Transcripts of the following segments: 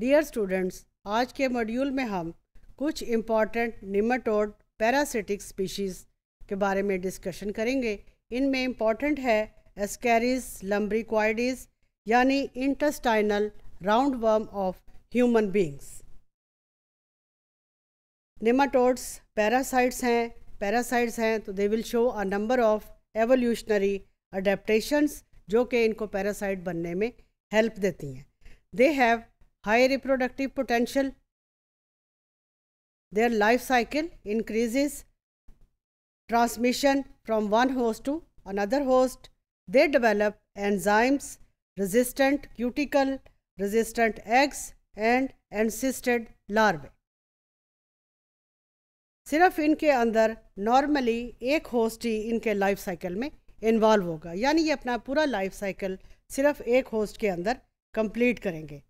Dear students आज के module में हम कुछ इम्पॉर्टेंट निमाटोड पैरासिटिक स्पीशीज़ के बारे में डिस्कशन करेंगे इनमें इम्पॉर्टेंट है एस्केरिस लम्ब्रिक्वाइडिस यानी intestinal round worm of human beings nematodes parasites हैं पैरासाइट्स हैं तो they will show a number of evolutionary adaptations जो कि इनको पैरासाइट बनने में हेल्प देती हैं they have high reproductive potential their life cycle increases transmission from one host to another host they develop enzymes resistant cuticle resistant eggs and encysted larvae सिर्फ इनके अंदर नॉर्मली एक होस्ट ही इनके लाइफ साइकिल में involve होगा यानी ये अपना पूरा लाइफ साइकिल सिर्फ एक होस्ट के अंदर कंप्लीट करेंगे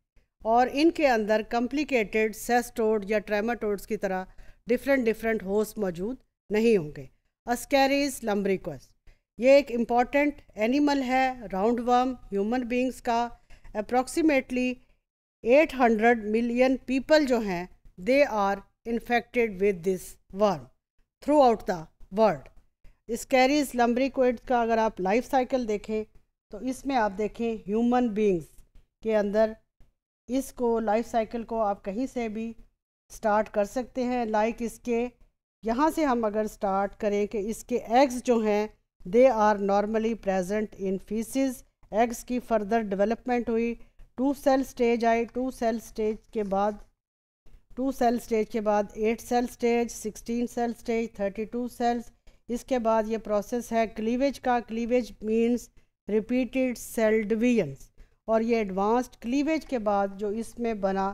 और इनके अंदर कॉम्प्लिकेटेड सेस्टोड या ट्रेमाटोड्स की तरह डिफरेंट डिफरेंट होस्ट मौजूद नहीं होंगे अस्कैरिज लम्ब्रिकस ये एक इम्पॉर्टेंट एनिमल है राउंड वर्म ह्यूमन बींग्स का अप्रॉक्सीमेटली 800 मिलियन पीपल जो हैं they are infected with this worm throughout the world Ascaris lumbricoides का अगर आप लाइफ साइकिल देखें तो इसमें आप देखें ह्यूमन बींग्स के अंदर इसको लाइफ साइकिल को आप कहीं से भी स्टार्ट कर सकते हैं लाइक इसके यहाँ से हम अगर स्टार्ट करें कि इसके एग्स जो हैं they are normally present in faeces eggs की फर्दर डेवलपमेंट हुई टू सेल स्टेज आई टू सेल स्टेज के बाद टू सेल स्टेज के बाद eight cell stage sixteen cell stage thirty two cells इसके बाद ये प्रोसेस है क्लीवेज का cleavage means repeated cell divisions और ये एडवांस्ड क्लीवेज के बाद जो इसमें बना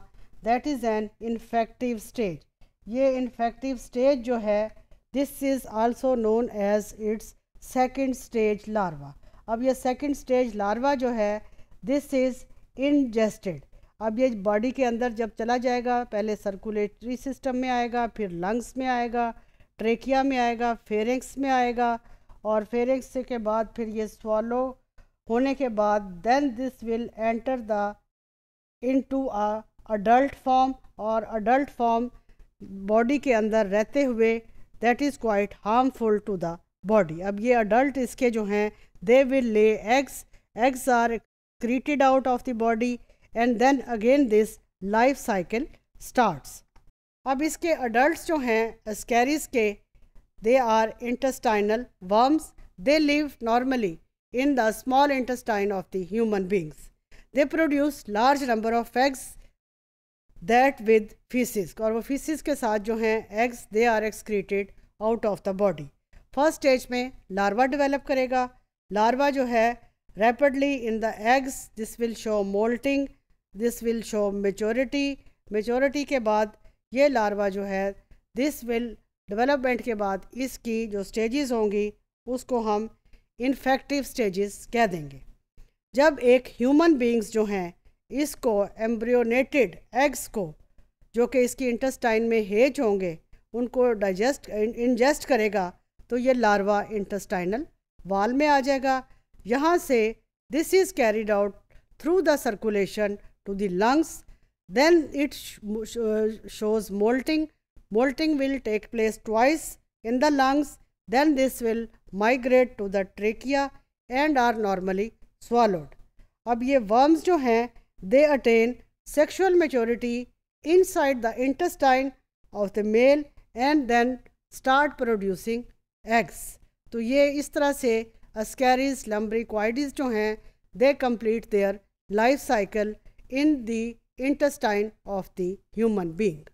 that is an infective stage ये इन्फेक्टिव स्टेज जो है this is also known as its second stage larva अब ये सेकंड स्टेज लार्वा जो है दिस इज़ इनजेस्टेड अब ये बॉडी के अंदर जब चला जाएगा पहले सर्कुलेटरी सिस्टम में आएगा फिर लंग्स में आएगा ट्रेकिया में आएगा फेरेंक्स में आएगा और फेरेंक्स के बाद फिर ये स्वालो होने के बाद then this will enter the into adult form और अडल्ट फॉर्म बॉडी के अंदर रहते हुए that is quite harmful to the body अब ये अडल्ट इसके जो हैं they will lay eggs eggs are created out of the body and then again this life cycle starts अब इसके अडल्ट जो हैं स्कैरिस के they are intestinal worms they live normally in the small intestine of the human beings. They produce large number of eggs that with feces or वो feces ke sath jo hain eggs they are excreted out of the body. first stage mein larva develop karega larva jo hai rapidly in the eggs this will show molting this will show maturity maturity ke baad ye larva jo hai this will development ke baad iski jo stages hongi usko hum infective stages कह देंगे जब एक human beings जो हैं इसको embryonated eggs को जो कि इसकी इंटस्टाइन में हेज होंगे उनको डाइजेस्ट इंजेस्ट करेगा तो ये लार्वा इंटस्टाइनल वाल में आ जाएगा यहाँ से this is carried out through the circulation to the lungs then it shows moulting moulting will take place twice in the lungs Then this will migrate to the trachea and are normally swallowed. ab ye worms jo hain they attain sexual maturity inside the intestine of the male and then start producing eggs. to ye is tarah se ascaris lumbricoides jo hain they complete their life cycle in the intestine of the human being.